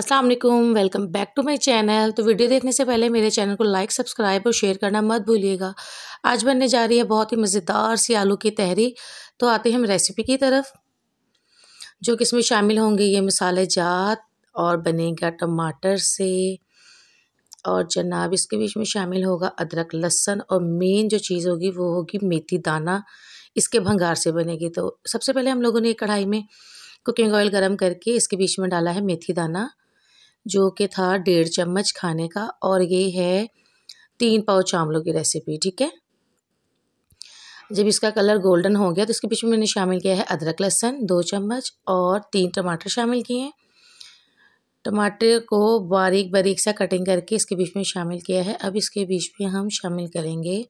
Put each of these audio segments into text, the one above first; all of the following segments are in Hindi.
अस्सलाम वालेकुम welcome back to my channel तो वीडियो देखने से पहले मेरे चैनल को लाइक सब्सक्राइब और शेयर करना मत भूलिएगा आज बनने जा रही है बहुत ही मज़ेदार सी आलू की तहरी तो आते हैं हम रेसिपी की तरफ जो कि इसमें शामिल होंगे ये मसाले जात और बनेगा टमाटर से और जनाब इसके बीच में शामिल होगा अदरक लहसन और मेन जो चीज़ होगी वो होगी मेथी दाना इसके भंगार से बनेगी तो सबसे पहले हम लोगों ने एक कढ़ाई में कुकिंग ऑयल गरम करके इसके बीच में डाला है मेथी दाना जो कि था डेढ़ चम्मच खाने का और ये है तीन पाउच आमलों की रेसिपी ठीक है जब इसका कलर गोल्डन हो गया तो इसके बीच में मैंने शामिल किया है अदरक लहसन दो चम्मच और तीन टमाटर शामिल किए हैं टमाटर को बारीक बारीक सा कटिंग करके इसके बीच में शामिल किया है अब इसके बीच में हम शामिल करेंगे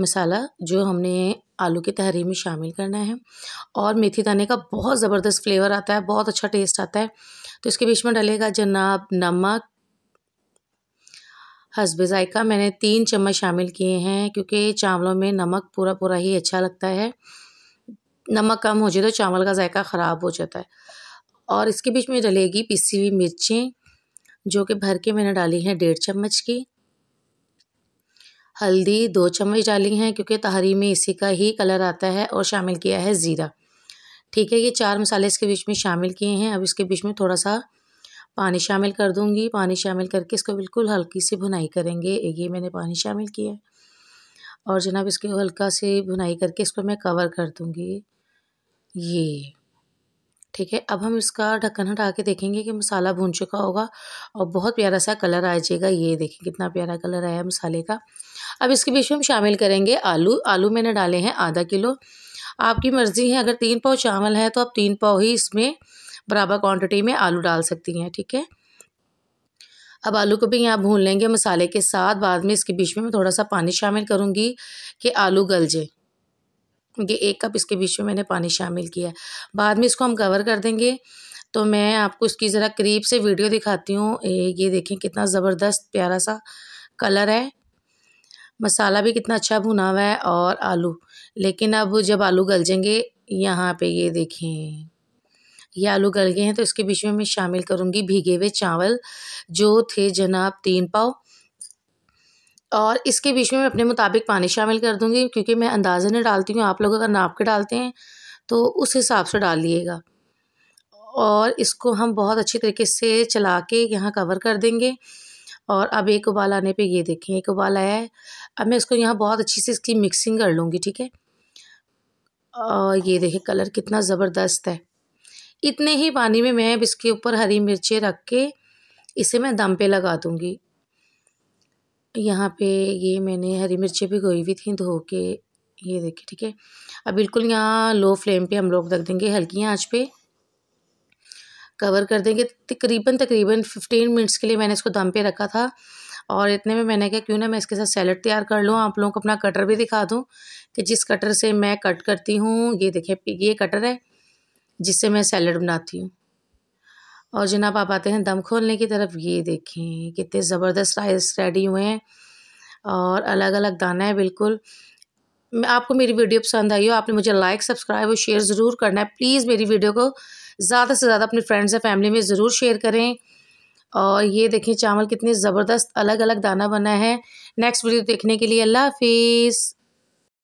मसाला जो हमने आलू की तहरी में शामिल करना है और मेथी दाने का बहुत ज़बरदस्त फ्लेवर आता है बहुत अच्छा टेस्ट आता है तो इसके बीच में डलेगा जनाब नमक हसब ज़ायका मैंने तीन चम्मच शामिल किए हैं क्योंकि चावलों में नमक पूरा पूरा ही अच्छा लगता है नमक कम हो जाए तो चावल का जायका ख़राब हो जाता है और इसके बीच में डलेगी पिसी हुई मिर्चें जो कि भर के मैंने डाली हैं डेढ़ चम्मच की हल्दी दो चम्मच डाली हैं क्योंकि तहरी में इसी का ही कलर आता है और शामिल किया है ज़ीरा ठीक है ये चार मसाले इसके बीच में शामिल किए हैं अब इसके बीच में थोड़ा सा पानी शामिल कर दूंगी पानी शामिल करके इसको बिल्कुल हल्की सी भुनाई करेंगे ये मैंने पानी शामिल किया है और जनाब इसको हल्का से भुनाई करके इसको मैं कवर कर दूंगी ये ठीक है अब हम इसका ढक्कन हटा के देखेंगे कि मसाला भून चुका होगा और बहुत प्यारा सा कलर आ जाएगा ये देखें कितना प्यारा कलर आया मसाले का अब इसके बीच में हम शामिल करेंगे आलू आलू मैंने डाले हैं आधा किलो आपकी मर्ज़ी है अगर तीन पाव चावल है तो आप तीन पाव ही इसमें बराबर क्वान्टिटी में आलू डाल सकती हैं ठीक है अब आलू को भी यहाँ भून लेंगे मसाले के साथ बाद में इसके बीच में मैं थोड़ा सा पानी शामिल करूँगी कि आलू गल जाए ये एक कप इसके बीच में मैंने पानी शामिल किया है बाद में इसको हम कवर कर देंगे तो मैं आपको इसकी ज़रा करीब से वीडियो दिखाती हूँ ये देखें कितना ज़बरदस्त प्यारा सा कलर है मसाला भी कितना अच्छा भुना हुआ है और आलू लेकिन अब जब आलू गल जाएंगे यहाँ पे ये देखें ये आलू गल गए हैं तो इसके बीच में मैं शामिल करूँगी भीगे हुए चावल जो थे जनाब तीन पाव और इसके बीच में मैं अपने मुताबिक पानी शामिल कर दूँगी क्योंकि मैं अंदाजे में डालती हूँ आप लोग अगर नाप के डालते हैं तो उस हिसाब से डालिएगा और इसको हम बहुत अच्छी तरीके से चला के यहाँ कवर कर देंगे और अब एक उबाल आने पे ये देखें एक उबाल आया है अब मैं इसको यहाँ बहुत अच्छी से इसकी मिक्सिंग कर लूँगी ठीक है और ये देखें कलर कितना ज़बरदस्त है इतने ही पानी में मैं अब इसके ऊपर हरी मिर्चें रख के इसे मैं दम पे लगा दूँगी यहाँ पे ये मैंने हरी मिर्ची गोई हुई थी धो के ये देखिए ठीक है अब बिल्कुल यहाँ लो फ्लेम पे हम लोग रख देंगे हल्की आँच पे कवर कर देंगे तकरीबन तकरीबन फिफ्टीन मिनट्स के लिए मैंने इसको दम पे रखा था और इतने में मैंने कहा क्यों ना मैं इसके साथ सैलड तैयार कर लूँ आप लोगों को अपना कटर भी दिखा दूँ कि जिस कटर से मैं कट करती हूँ ये देखें ये कटर है जिससे मैं सैलड बनाती हूँ और जनाब आप आते हैं दम खोलने की तरफ ये देखें कितने ज़बरदस्त राइस रेडी हुए हैं और अलग अलग दाना है बिल्कुल आपको मेरी वीडियो पसंद आई हो आपने मुझे लाइक सब्सक्राइब और शेयर ज़रूर करना है प्लीज़ मेरी वीडियो को ज़्यादा से ज़्यादा अपने फ्रेंड्स या फैमिली में ज़रूर शेयर करें और ये देखें चावल कितने ज़बरदस्त अलग अलग दाना बना है नेक्स्ट वीडियो देखने के लिए अल्लाह हाफिज़